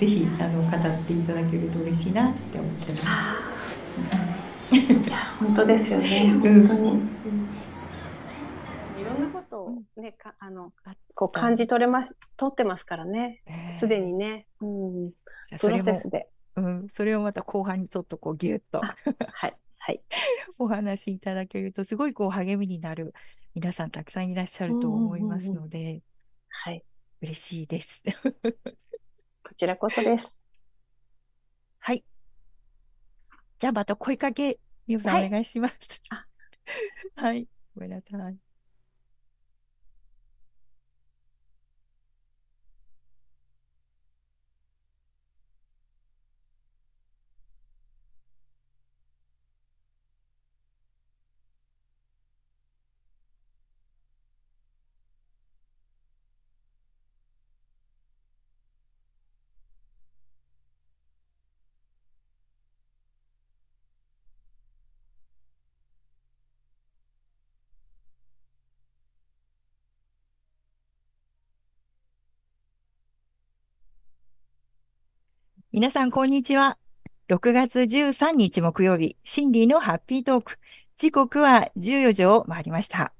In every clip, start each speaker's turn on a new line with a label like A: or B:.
A: ぜひあの語っていただけると嬉しいなって思ってます。いや本当ですよね。本当に。
B: いろんなことね、かあの
A: こう感じ取
B: れます取ってますからね。すで、にね、
A: うん、プロセスで。うん、それをまた後半にちょっとこうギュッとはいはい、お話しいただけるとすごいこう励みになる皆さんたくさんいらっしゃると思いますので、はい嬉しいです。こちらこそです。はい。じゃあまた声かけ、ミオさんお願いします。はい、はい。ごめんなさい。皆さん、こんにちは。6月13日木曜日、シンリーのハッピートーク。時刻は14時を回りました。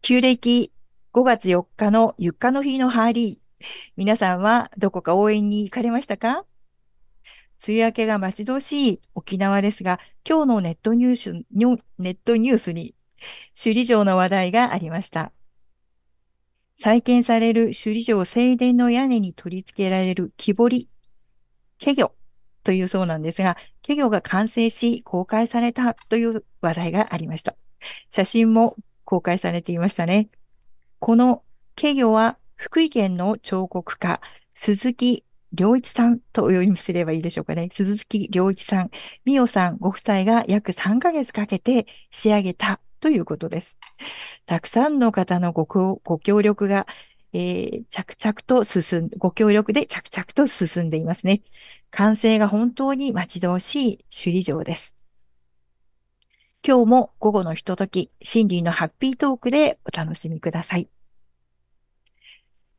A: 旧暦5月4日のゆっかの日のハーリー。皆さんはどこか応援に行かれましたか梅雨明けが待ち遠しい沖縄ですが、今日のネットニュースネットニュースに首里城の話題がありました。再建される首里城正殿の屋根に取り付けられる木彫り、家魚というそうなんですが、家魚が完成し公開されたという話題がありました。写真も公開されていましたね。この家魚は福井県の彫刻家、鈴木良一さんとお読みすればいいでしょうかね。鈴木良一さん、美代さんご夫妻が約3ヶ月かけて仕上げたということです。たくさんの方のご協力が、えー、着々と進ん、ご協力で着々と進んでいますね。完成が本当に待ち遠しい首里城です。今日も午後のひととき、心理のハッピートークでお楽しみください。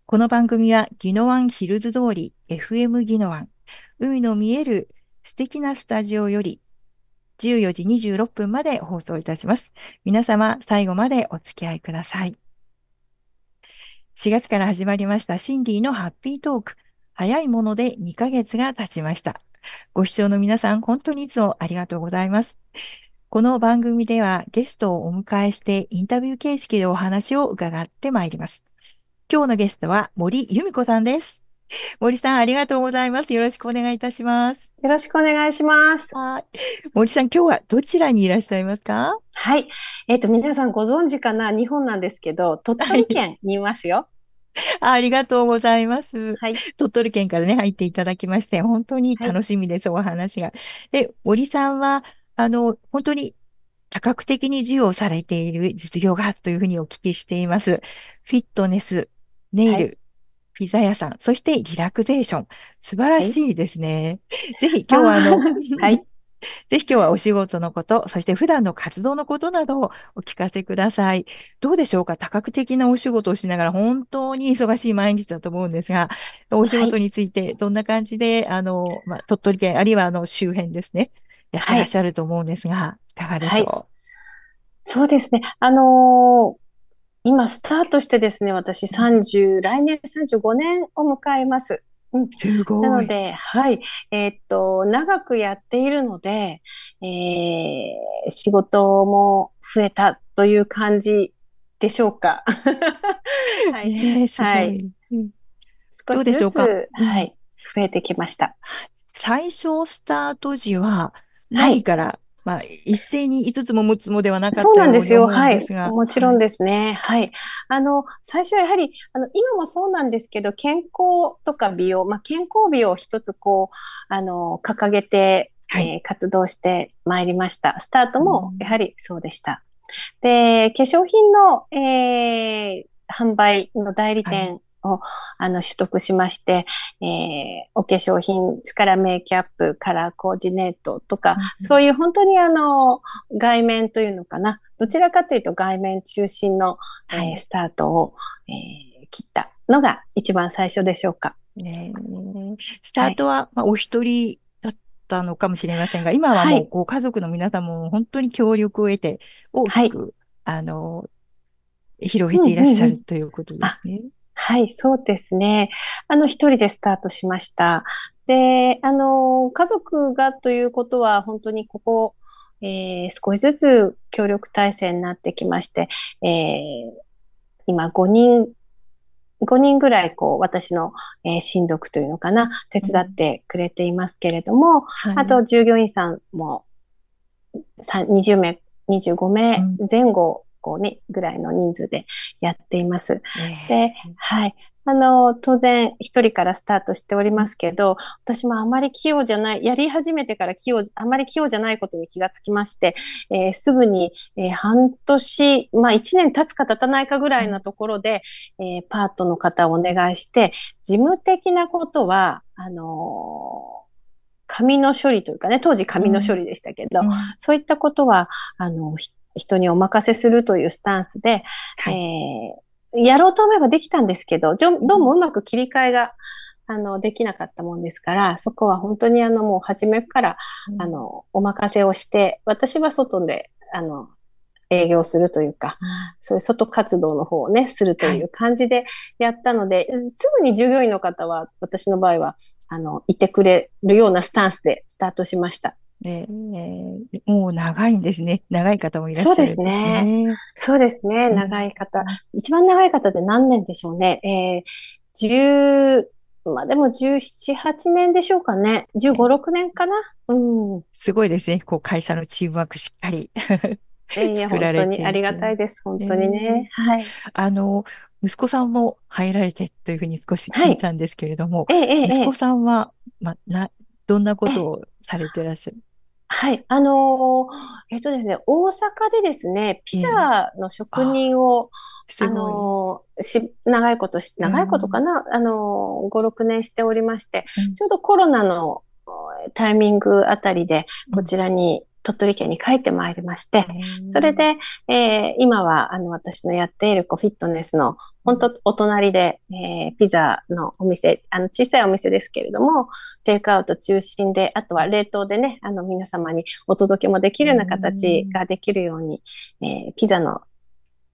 A: この番組は、ギノワンヒルズ通り FM ギノワン、海の見える素敵なスタジオより14時26分まで放送いたします。皆様、最後までお付き合いください。4月から始まりましたシンディのハッピートーク。早いもので2ヶ月が経ちました。ご視聴の皆さん、本当にいつもありがとうございます。この番組ではゲストをお迎えしてインタビュー形式でお話を伺ってまいります。今日のゲストは森由美子さんです。森さん、ありがとうございます。よろしくお願いいたします。よろしくお願いします。はい。森さん、今日はどちらにいらっしゃいますかはい。えっ、ー、と、皆さんご存知かな日本なんですけど、鳥取県にいますよ。ありがとうございます。はい、鳥取県からね、入っていただきまして、本当に楽しみです、はい、お話が。で、森さんは、あの、本当に多角的に授与されている実業家というふうにお聞きしています。フィットネス、ネイル、はいピザ屋さん、そしてリラクゼーション。素晴らしいですね。ぜひ今日はあの、はい。ぜひ今日はお仕事のこと、そして普段の活動のことなどをお聞かせください。どうでしょうか多角的なお仕事をしながら本当に忙しい毎日だと思うんですが、お仕事についてどんな感じで、はい、あの、まあ、鳥取県、あるいはあの周辺ですね、やってらっしゃると思うんですが、はい、いかがでしょう、はい、そ
B: うですね。あのー今スタートしてですね、私30、来年35年を迎えます。うん、すごい。なので、はい。えー、っと、長くやっているので、えー、仕事も増えたという感じ
A: でしょうか。はい。ね、すごい。はい、どうでしょうか、はい。増えてきました。最初スタート時は何からまあ、一斉に5つも6つもではなかったそうなんですよ。はい。
B: もちろんですね。はい。あの、最初はやはり、あの、今もそうなんですけど、健康とか美容、まあ、健康美を一つこう、あの、掲げて、はい、えー、活動してまいりました。スタートもやはりそうでした。うん、で、化粧品の、えー、販売の代理店をあの取得しまして、えー、お化粧品からメイキャップ、カラーコーディネートとか、うん、そういう本当にあの外面というのかな、どちらかというと外面中心の、はい、えスタートを、えー、切ったのが一番最初でしょうか。
A: ね、スタートは、はい、まあ、お一人だったのかもしれませんが、今はもうご家族の皆さんも本当に協力を得て、大きく、はい、あの、広げていらっしゃる、ということですね。はい、そうですね。あの、
B: 一人でスタートしました。で、あの、家族がということは、本当にここ、えー、少しずつ協力体制になってきまして、えー、今5人、5人ぐらい、こう、私の、えー、親族というのかな、手伝ってくれていますけれども、うんはい、あと従業員さんも20名、25名前後校にぐらいの人数でやっています。で、はい。あの、当然、一人からスタートしておりますけど、私もあまり器用じゃない、やり始めてから器用、あまり器用じゃないことに気がつきまして、えー、すぐに、えー、半年、まあ、一年経つか経たないかぐらいのところで、えー、パートの方をお願いして、事務的なことは、あの紙の処理というかね、当時紙の処理でしたけど、うん、そういったことは、あの、人にお任せするというスタンスで、はい、えー、やろうと思えばできたんですけど、どうもうまく切り替えが、あの、できなかったもんですから、そこは本当にあの、もう初めから、うん、あの、お任せをして、私は外で、あの、営業するというか、そういう外活動の方をね、するという感じでやったので、はい、すぐに従業員の方は、私の場合は、あの、いてくれるようなスタンスでスタートしました。
A: ね、えー、もう長いんですね。長い方もいらっしゃる、そうですね。
B: そうですね。長い方。うん、一番長い方で何年でしょうね。えー、10、まあでも17、8年でしょうかね。15、6年かな。うん。
A: すごいですね。こう会社のチームワークしっかり 作られて、えー、本当にありがたいです。本当にね。えー、はい。あの、息子さんも入られてというふうに少し聞いたんですけれども、はいえ息子さんは、まあ、な、どんなことをされてらっしゃる
B: はい。あのー、えっとですね、大阪でですね、ピザの職人を、えー、ああのー、し、長いことし、長いことかな、あのー、5、6年しておりまして、うん、ちょうどコロナのタイミングあたりで、こちらに鳥取県に帰ってまいりまして、それで、えー、今はあの私のやっているこうフィットネスの本当お隣で、えー、ピザのお店、あの小さいお店ですけれども、テイクアウト中心で、あとは冷凍でね、あの皆様にお届けもできるような形ができるように、うえー、ピザの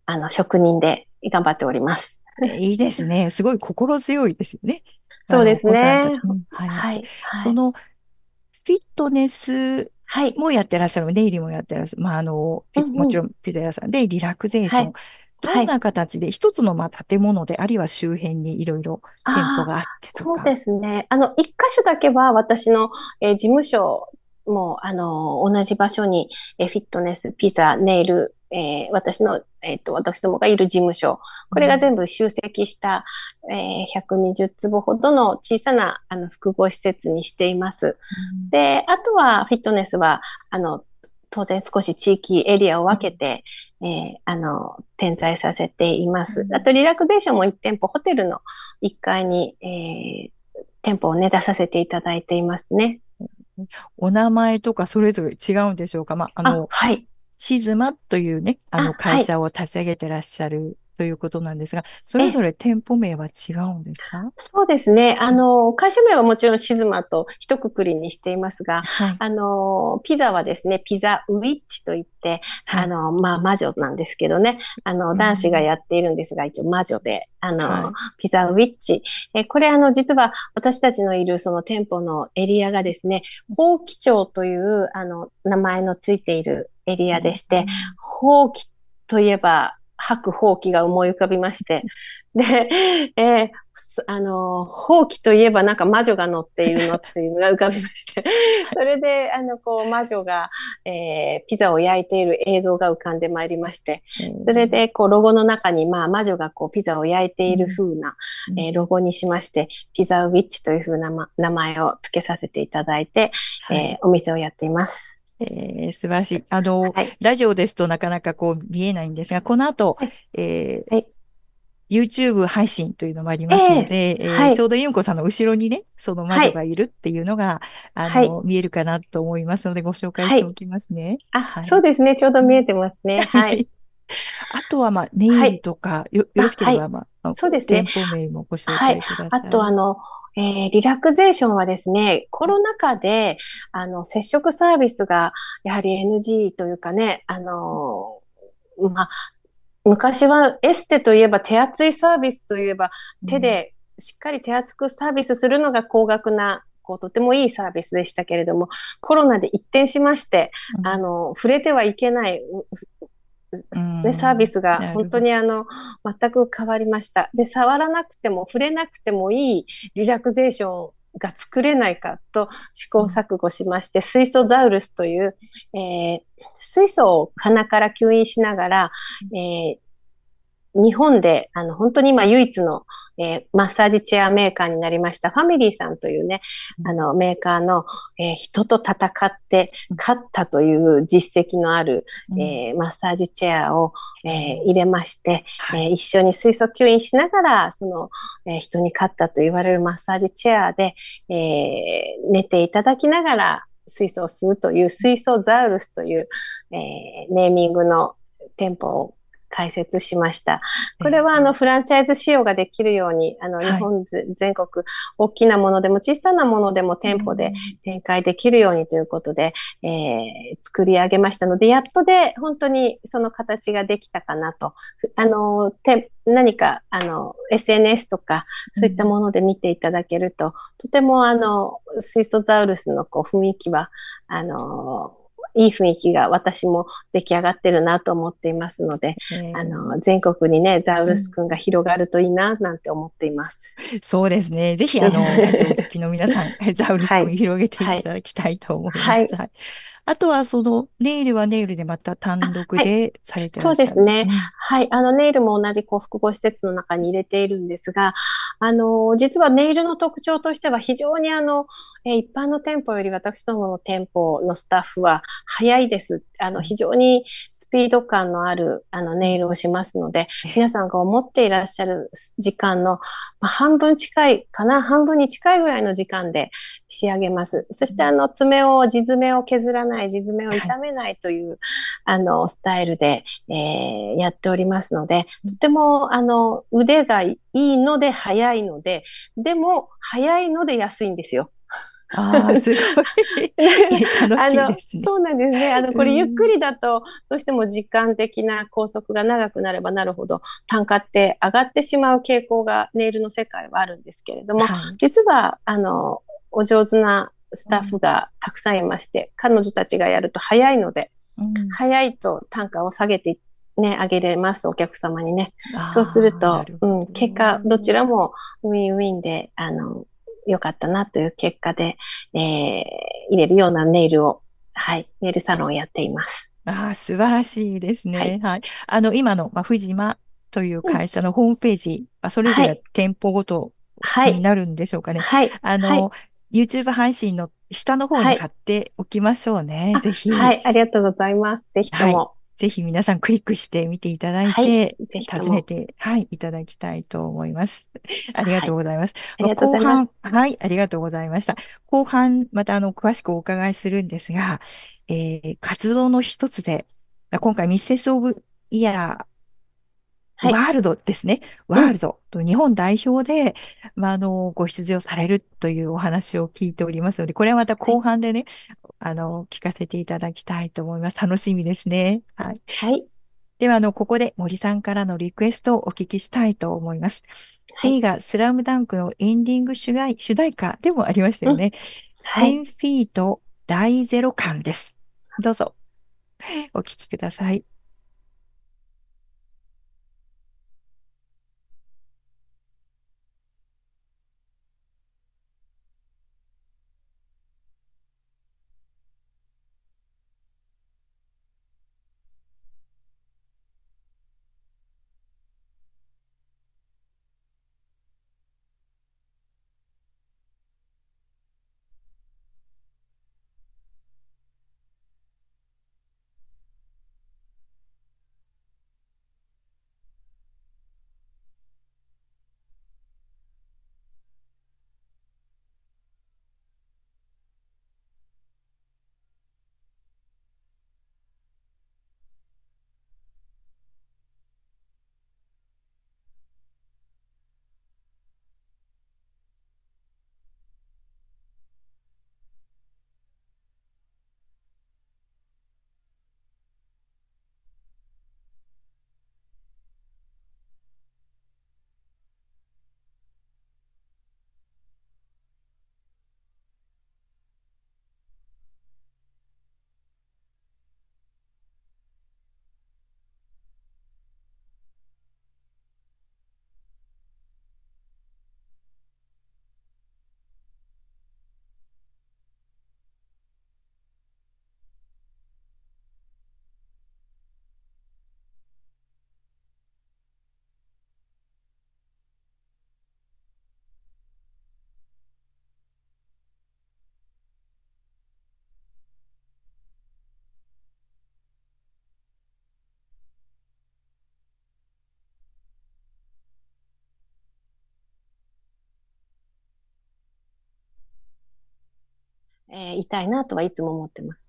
B: あ
A: の職人で頑張っております。いいですね。すごい心強いですよね。
B: そうですね。
A: はい、はい。そのフィットネスはい。もやってらっしゃる、ネイリもやってらっしゃる。まあ、あの、もちろんピザ屋さんでリラクゼーション。はいどんな形で、一つのまあ建物で、あるいは周辺にいろいろ店舗があって
B: とか。そうですね。あの、一箇所だけは私の、えー、事務所もう、あの、同じ場所に、えフィットネス、ピザ、ネイル、えー、私の、えっ、ー、と、私どもがいる事務所。これが全部集積した、うん、えー、120坪ほどの小さな、あの、複合施設にしています。うん、で、あとは、フィットネスは、あの、当然少し地域、エリアを分けて、えー、あの、点在させています。あと、リラクゼーションも1店舗、ホテルの1階に、え
A: ー、店舗をね、出させていただいていますね。お名前とかそれぞれ違うんでしょうかまあ、あの、はい。シズマというね、あの会社を立ち上げてらっしゃるということなんですが、それぞれ店舗名は違うんですかそ
B: うですね。あの、会社名はもちろんシズマと一括りにしていますが、はい、あの、ピザはですね、ピザウィッチといって、はい、あの、まあ、魔女なんですけどね、あの、男子がやっているんですが、一応魔女で、あの、はい、ピザウィッチ。え、これあの、実は私たちのいるその店舗のエリアがですね、ほうき町という、あの、名前のついているエリアでして、ほうきといえば、吐く放棄が思い浮かびまして。で、えー、あの、放棄といえばなんか魔女が乗っているのっていうのが浮かびまして。それで、あの、こう、魔女が、えー、ピザを焼いている映像が浮かんでまいりまして。それで、こう、ロゴの中に、まあ、魔女がこう、ピザを焼いている風な、うん、えー、ロゴにしまして、ピザ
A: ウィッチという風な、ま、名前を付けさせていただいて、はい、えー、お店をやっています。えー、素晴らしい。あの、はい、ラジオですとなかなかこう見えないんですが、この後、はい、えーはい YouTube 配信というのもありますので、えーえーはい、ちょうどユンコさんの後ろにね、その魔女がいるっていうのが、はい、あの、はい、見えるかなと思いますので、ご紹介しておきますね。
B: あ、そうですね。ちょうど見えてますね。はい。あとは、まあ、
A: ネイルとか、よよろしければ、まあ、そうですね。店舗名もご紹介ください。あと、あ
B: の、えー、リラクゼーションはですね、コロナ禍で、あの、接触サービスが、やはり NG というかね、あのー、まあ、昔はエステといえば手厚いサービスといえば、手でしっかり手厚くサービスするのが高額な、こう、とてもいいサービスでしたけれども、コロナで一転しまして、あの、触れてはいけない、ね、サービスが本当にあの全く変わりました。で触らなくても触れなくてもいいリラクゼーションが作れないかと試行錯誤しまして、水素ザウルスという、えー、水素を鼻から吸引しながら、えー、日本で、あの、本当に今唯一の、えー、マッサージチェアメーカーになりましたファミリーさんというね、あの、メーカーの、えー、人と戦って勝ったという実績のある、えー、マッサージチェアを、え入れまして、え、一緒に水素吸引しながら、その、え人に勝ったと言われるマッサージチェアで、え寝ていただきながら、水素を吸うという水素ザウルスという、えネーミングの店舗を解説しました。これはあのフランチャイズ仕様ができるように、あの日本全国大きなものでも小さなものでも店舗で展開できるようにということで、えー、作り上げましたので、やっとで本当にその形ができたかなと。あの、何か、あの、SNS とか、そういったもので見ていただけると、とてもあの、水素ザウルスのこう雰囲気は、あの、いい雰囲気が私も出来上がってるなと思っていますので、あの、全国にね、ザウルスくんが広がるといいな、なんて思っています。
A: そうですね。ぜひ、あの、私の時の皆さん、ザウルスくん広げていただきたいと思います。はいはいあとはそのネイルはネイルでまた単独でされてる、はい、そうですね。
B: はい。あのネイルも同じこう複合施設の中に入れているんですが、あの、実はネイルの特徴としては非常にあの、え一般の店舗より私どもの店舗のスタッフは早いです。あの、非常にスピード感のあるあのネイルをしますので、皆さんが思っていらっしゃる時間の、まあ、半分近いかな、半分に近いぐらいの時間で仕上げます。そしてあの、爪を、地爪を削らないない地爪を痛めないという、はい、あのスタイルで、えー、やっておりますのでとてもあの腕がいいので早いのででも早いので安いんですよ。あ すごい。楽しいですねそうなんですね。あの、これゆっくりだと、どうしても時間的な拘束が長くなればなるほど、単価って上がってしまう傾向がネイルの世界はあるんですけれども、は実は、あの、お上手なスタッフがたくさんいまして、彼女たちがやると早いので、早いと単価を下げてね、あげれます、お客様にね。そうすると、るうん、結果、どちらもウィンウィンで、あの、良かったなという結果で、えー、入れるようなネイルを、はい、
A: ネイルサロンをやっています。ああ、素晴らしいですね。はい。はい、あの、今の、まあ、藤間という会社のホームページ、うん、それぞれ店舗ごとになるんでしょうかね。はい。はい、あの、はい、YouTube 配信の下の方に貼っておきましょうね。はい、ぜひ。はい、
B: ありがとうございま
A: す。ぜひとも。はいぜひ皆さんクリックして見ていただいて、はい、訪ねて、はい、いただきたいと思います。ありがとうございます。後半、はい、ありがとうございました。後半、またあの、詳しくお伺いするんですが、えー、活動の一つで、今回ミセスオブイヤー、ワールドですね。ワールド、日本代表で、まあ、あの、ご出場されるというお話を聞いておりますので、これはまた後半でね、はい、あの、聞かせていただきたいと思います。楽しみですね。はい。はい。では、あの、ここで森さんからのリクエストをお聞きしたいと思います。はい、映画、スラムダンクのエンディング主題主題歌でもありましたよね。うん、はい、10フィート大ゼロ感です。どうぞ、お聞きください。
B: えー、いたいなとはいつも思ってます。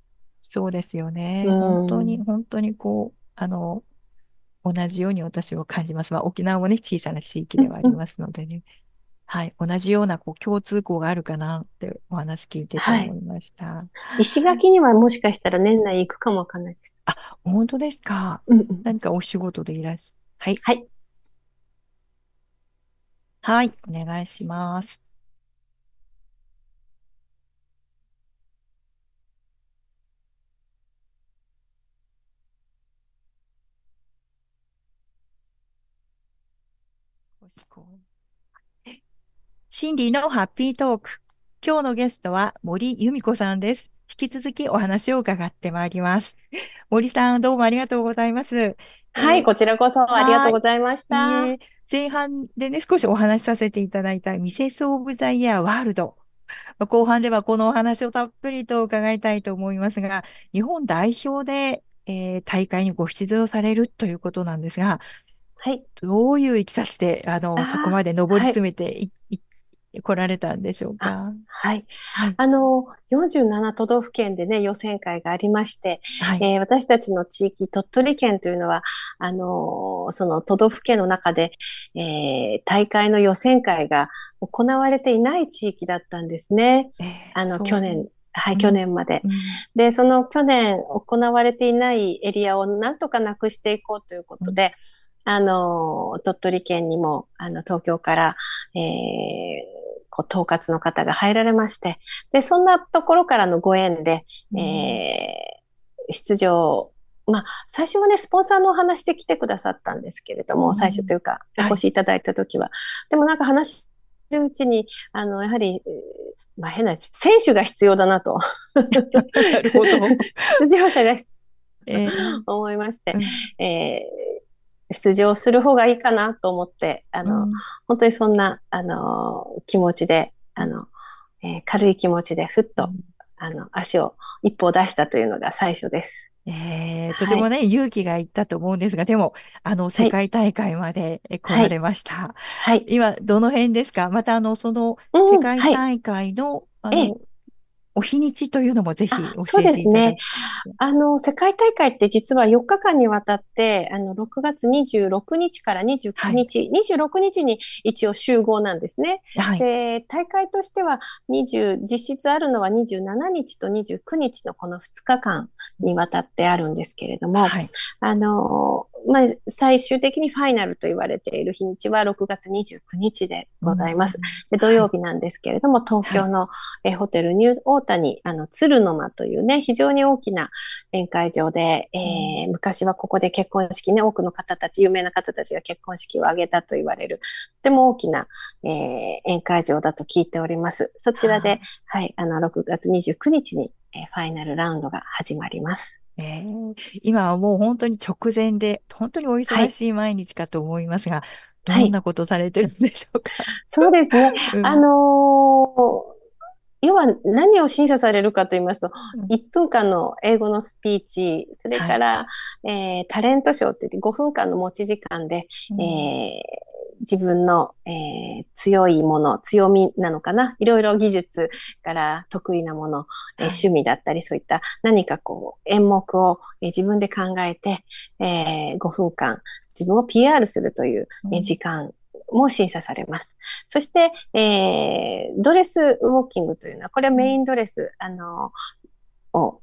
A: そうですよね。うん、本当に、本当にこう、あの、同じように私は感じます。まあ、沖縄もね、小さな地域ではありますのでね。はい、同じようなこう共通項があるかなってお話聞いてて思いました、は
B: い。石垣にはもしかしたら年
A: 内行くかもわかんないです。あ、本当ですか。うん、うん、何かお仕事でいらっしゃ、はい。はい。はい、お願いします。心理のハッピートーク。今日のゲストは森由美子さんです。引き続きお話を伺ってまいります。森さん、どうもありがとうございます。はい、こちらこそありがとうございました。えー、前半でね、少しお話しさせていただいたミセス・オブ・ザ・イヤー・ワールド。後半ではこのお話をたっぷりと伺いたいと思いますが、日本代表で、えー、大会にご出場されるということなんですが、はい。どういういきさつで、あの、あそこまで上り詰めてい、はい、来られたんでしょうか。
B: はい。はい、あの、47都道府県でね、予選会がありまして、はい、えー、私たちの地域、鳥取県というのは、あの、その都道府県の中で、えー、大会の予選会が行われていない地域だったんですね。えー、あの、去年。はい、去年まで、うんで、その去年行われていないエリアをなんとかなくしていこうということで、うあの、鳥取県にも、あの、東京から、えー、こう統括の方が入られまして、で、そんなところからのご縁で、うん、えー、出場、まあ、最初はね、スポンサーのお話で来てくださったんですけれども、うん、最初というか、お越しいただいた時は。はい、でもなんか話してるうちに、あの、やはり、まあ、変な、選手が必要だなと。なるほど。出場者が必要、えー、思いまして、えー出場する方がいいかなと思って、あの、うん、本当にそんな、あの、気持ちで、あの、えー、軽い気持ちでふっと、うん、あの、足を一歩出したというのが最
A: 初です。えー、とてもね、はい、勇気がいったと思うんですが、でも、あの、世界大会まで来られました。はい。はい、今、どの辺ですかまた、あの、その、世界大会の、うんはい、あの、お日にちというのもぜひ教えていただきそうですね。
B: あの、世界大会って実は4日間にわたって、あの、6月26日から29日、はい、26日に一応集合なんですね。はい、で、大会としては20、実質あるのは27日と29日のこの2日間にわたってあるんですけれども、はい、あの、まあ、最終的にファイナルと言われている日にちは6月29日でございます。うん、で土曜日なんですけれども、東京の、えホテルニューオータニ、あの、鶴の間というね、非常に大きな宴会場で、えー、昔はここで結婚式ね、多くの方たち、有名な方たちが結婚式を挙げたと言われる、とても大きな、えー、宴会場だと聞いております。そちらで、はい、あの、6月29日に、えー、ファイナルラウンドが始まりま
A: す。えー、今はもう本当に直前で、本当にお忙しい毎日かと思いますが、はい、どんなことされてるんでしょうか。はい、そうですね。うん、あの
B: ー要は何を審査されるかと言いますと、1分間の英語のスピーチ、それから、はい、えー、タレント賞って言って5分間の持ち時間で、うん、えー自分の、えー、強いもの、強みなのかな。いろいろ技術から得意なもの、え趣味だったり、そういった何かこう、演目を、えー、自分で考えて、えー、5分間、自分を PR するという、えー、時間も審査されます。そして、えー、ドレスウォーキングというのは、これはメインドレス、あの、を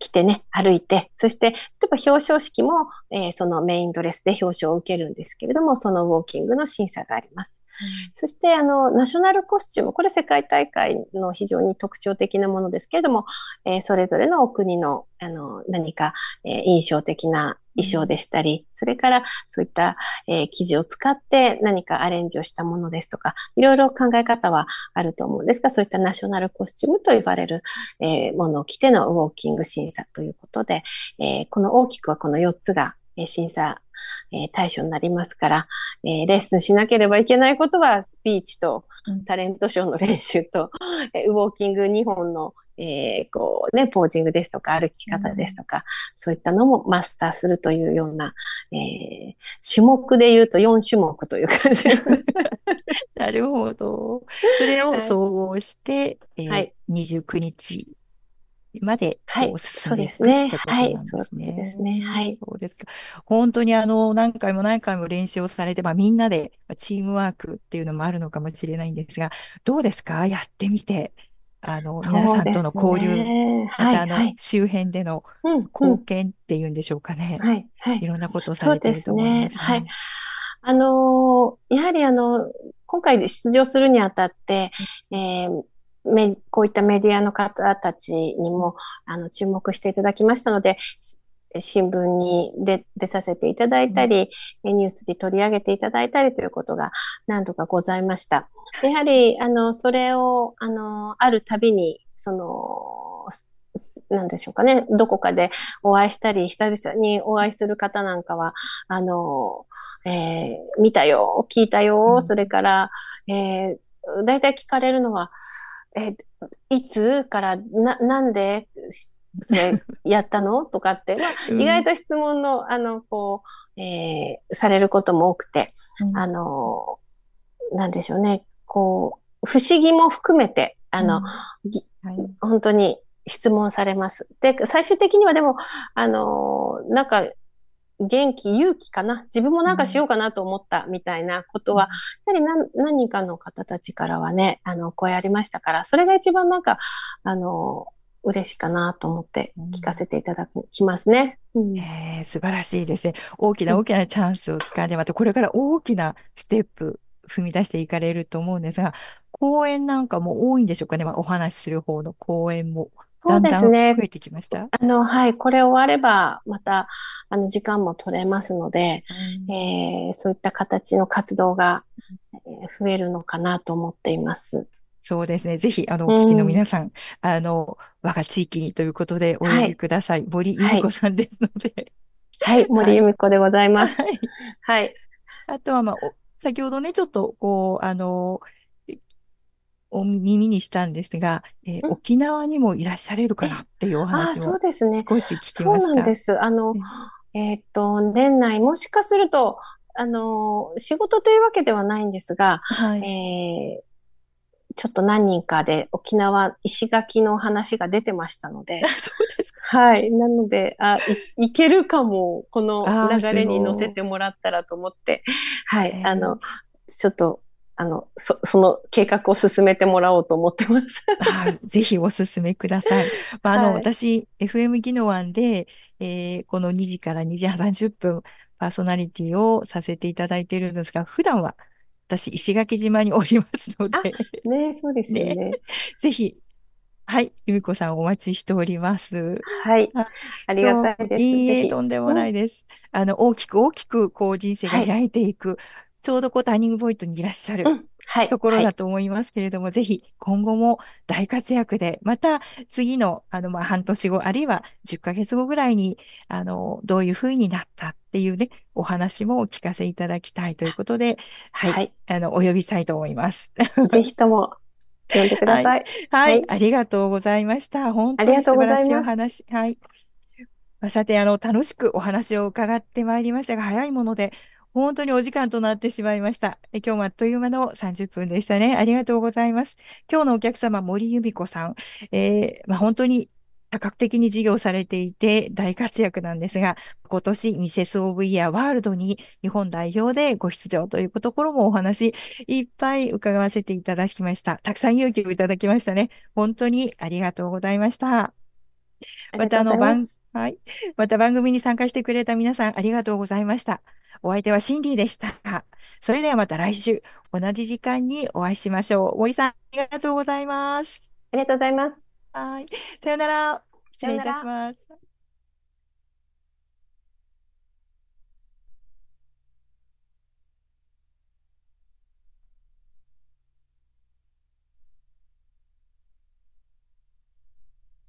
B: 着てね、歩いて、そして、例えば表彰式も、えー、そのメインドレスで表彰を受けるんですけれども、そのウォーキングの審査があります。そしてあのナショナルコスチュームこれ世界大会の非常に特徴的なものですけれども、えー、それぞれのお国のあの何か、えー、印象的な衣装でしたり、それからそういった、えー、生地を使って何かアレンジをしたものですとか、いろいろ考え方はあると思うんですが、そういったナショナルコスチュームと呼ばれる、えー、ものを着てのウォーキング審査ということで、えー、この大きくはこの4つが審査えー、対処になりますから、えー、レッスンしなければいけないことはスピーチとタレントショーの練習と、うん、ウォーキング2本の、えー、こうね、ポージングですとか歩き方ですとか、うん、そういったのもマスターするというような、え種目で言うと
A: 4種目という感じ。なるほど。それを総合して、はい、えー、29日までこう進んでいく、ってことなんですね。はい、そうですね。はい。そうですか。本当にあの、何回も何回も練習をされて、まあみんなでチームワークっていうのもあるのかもしれないんですが、どうですかやってみて。あの、皆さんとの交流、またあの、はいはい、周辺での貢献っていうんでしょうかね。うんうん、はいはい。いろんなことをされてると思います、そうですね。はい。
B: あのー、やはりあの、今回出場するにあたって、えー、こういったメディアの方たちにもあの注目していただきましたので、新聞に出させていただいたり、うん、ニュースで取り上げていただいたりということが何度かございました。やはり、あの、それを、あの、あるたびに、その、何でしょうかね、どこかでお会いしたり、久々にお会いする方なんかは、あの、えー、見たよ、聞いたよ、うん、それから、えー、大体聞かれるのは、え、いつからな、なんでそれやったの とかって、まあ、意外と質問の、あの、こう、えー、されることも多くて、うん、あの、なんでしょうね、こう、不思議も含めて、あの、うんはい、本当に質問されます。で、最終的にはでも、あの、なんか、元気、勇気かな。自分もなんかしようかなと思ったみたいなことは、うん、やはり何人かの方たちからはね、あの、声ありましたから、それが一番なんか、あの、嬉しいかなと思って聞かせていただ
A: きますね。うん、えー、素晴らしいですね。大きな大きなチャンスをつかんで、またこれから大きなステップ踏み出していかれると思うんですが、講演なんかも多いんでしょうかね。まあ、お話しする方の講演も。
B: だんだん増えてきましたあの、はい、これ終われば、また、あの、時間も取れますので、うん、えー、そういった
A: 形の活動が増えるのかなと思っています。そうですね。ぜひ、あの、お聞きの皆さん、うん、あの、我が地域にということでお呼びください。はい、森由美子さんですので。はい、はい、森由美子でございます。はい。はい、あとは、まあ、先ほどね、ちょっと、こう、あの、お耳にしたんですが、えー、沖縄にもいらっしゃれるかなっていうお話を少し聞きました。そう,、なんで
B: す。あの、えっ、と、年内もしかすると、あの、仕事というわけではないんですが、はい、えー、ちょっと何人かで沖縄、石垣の話が出てましたので。そうですか。はい。なので、あい、いけるかも、この流れに乗せてもらったらと思って、はい。あの、ちょっとあのそその計画を進めてもらおうと思って
A: ます あ。ぜひお勧めください。まあ、あの、はい、私、FM 技能案で、えー、この2時から2時30分パーソナリティをさせていただいているんですが、普段は私、石垣島におりますのでね、そうですね。ねぜひ、はい、由美子さんお待ちしております。はい、ありがたいです。いいえ、とんでもないです。あの、大きく大きく、こう、人生が開いていく、はいちょうどこうターニングポイントにいらっしゃる、うんはい、ところだと思いますけれども、はい、ぜひ今後も大活躍で、また次のあのまあ半年後、あるいは10ヶ月後ぐらいに、あの、どういうふうになったっていうね、お話もお聞かせいただきたいということで、はい、はい、あの、お呼びしたいと思います。ぜひとも。呼んでください、はい、はい。ありがとうございました。本当に素晴らしいお話。はい。さて、あの、楽しくお話を伺ってまいりましたが、早いもので本当にお時間となってしまいました。え今日もあっという間の30分でしたね。ありがとうございます。今日のお客様、森由美子さん。えー、まあ、本当に多角的に事業されていて大活躍なんですが、今年ミセス・オブ・イヤー・ワールドに日本代表でご出場というところもお話いっぱい伺わせていただきました。たくさん勇気をいただきましたね。本当にありがとうございました。
B: またあの番、
A: はい。また番組に参加してくれた皆さんありがとうございました。お相手はシンディでした。それではまた来週、同じ時間にお会いしましょう。森さん、ありがとうございます。ありがとうございます。はい。さよなら。失礼いたします。